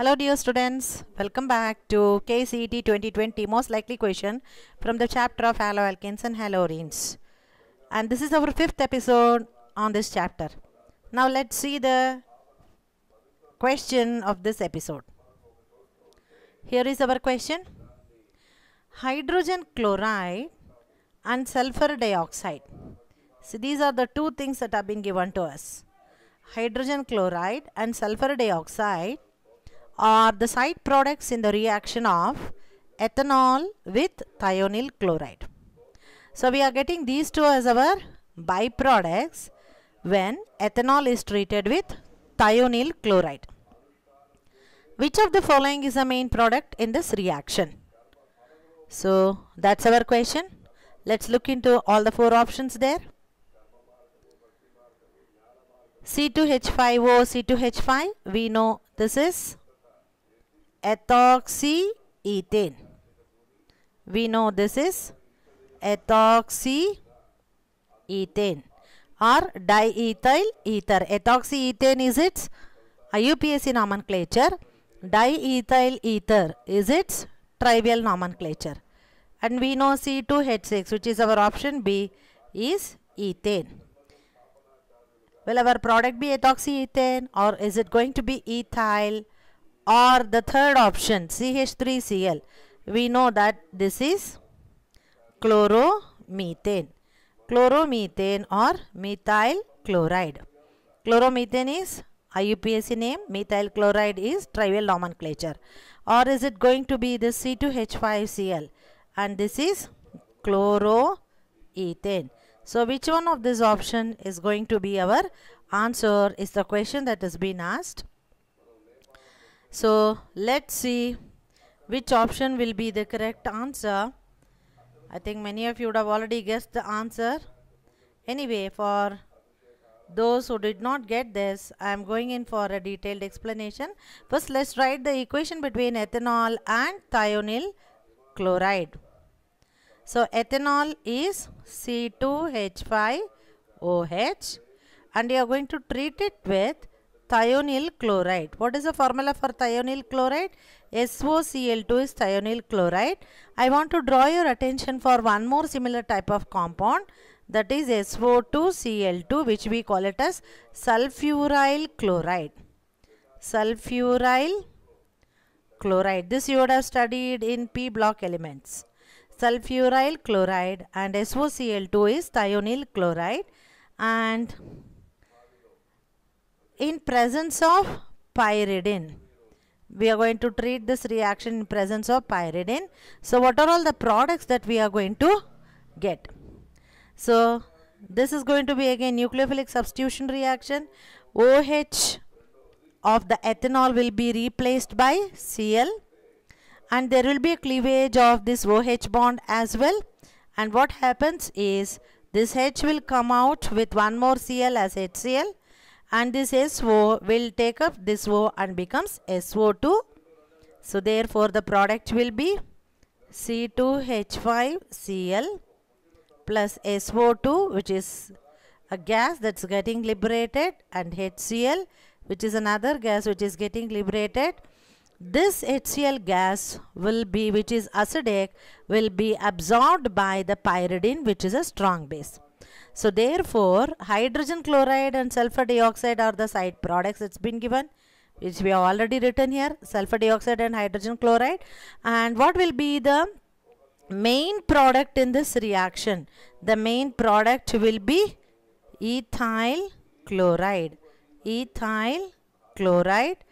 Hello dear students, welcome back to KCET 2020 most likely question from the chapter of haloalkanes and haloarenes. And this is our fifth episode on this chapter. Now let's see the question of this episode. Here is our question. Hydrogen chloride and sulfur dioxide. So these are the two things that have been given to us. Hydrogen chloride and sulfur dioxide are the side products in the reaction of ethanol with thionyl chloride. So we are getting these two as our byproducts when ethanol is treated with thionyl chloride. Which of the following is the main product in this reaction? So that's our question. Let's look into all the four options there. C2H5O, C2H5, we know this is ethoxyethane. We know this is ethoxyethane or diethyl ether. Ethoxyethane is its IUPAC uh, nomenclature. Diethyl ether is its trivial nomenclature. And we know C2H6 which is our option B is ethane. Will our product be ethoxyethane or is it going to be ethyl? or the third option CH3Cl we know that this is chloromethane chloromethane or methyl chloride chloromethane is IUPAC name methyl chloride is trivial nomenclature or is it going to be the C2H5Cl and this is chloroethane so which one of this option is going to be our answer is the question that has been asked so let's see which option will be the correct answer. I think many of you would have already guessed the answer. Anyway, for those who did not get this, I am going in for a detailed explanation. First, let's write the equation between ethanol and thionyl chloride. So, ethanol is C2H5OH and you are going to treat it with thionyl chloride. What is the formula for thionyl chloride? SOCl2 is thionyl chloride. I want to draw your attention for one more similar type of compound that is SO2Cl2 which we call it as sulfuryl chloride. Sulfuryl chloride. This you would have studied in P block elements. Sulfuryl chloride and SOCl2 is thionyl chloride and in presence of pyridine we are going to treat this reaction in presence of pyridine so what are all the products that we are going to get so this is going to be again nucleophilic substitution reaction OH of the ethanol will be replaced by Cl and there will be a cleavage of this OH bond as well and what happens is this H will come out with one more Cl as HCl and this SO will take up this O and becomes SO2. So therefore the product will be C2H5Cl plus SO2 which is a gas that's getting liberated and HCl which is another gas which is getting liberated. This HCl gas will be which is acidic will be absorbed by the pyridine which is a strong base. So therefore, hydrogen chloride and sulfur dioxide are the side products it's been given which we have already written here sulfur dioxide and hydrogen chloride and what will be the main product in this reaction the main product will be ethyl chloride ethyl chloride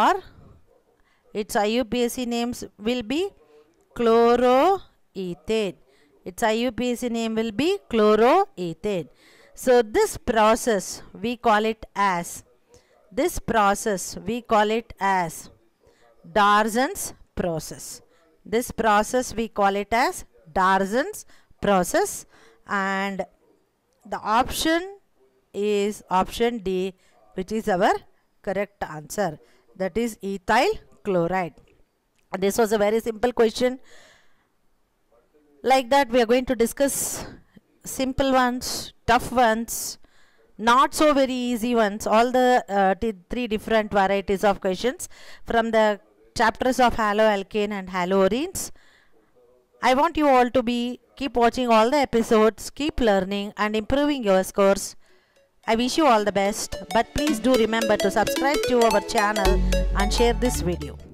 or its IUPAC names will be chloroethane its IUPAC name will be chloroethane. So this process we call it as this process we call it as Darzan's process. This process we call it as Darzan's process and the option is option D which is our correct answer that is ethyl chloride. This was a very simple question like that we are going to discuss simple ones tough ones not so very easy ones all the uh, three different varieties of questions from the chapters of haloalkane and haloarenes i want you all to be keep watching all the episodes keep learning and improving your scores i wish you all the best but please do remember to subscribe to our channel and share this video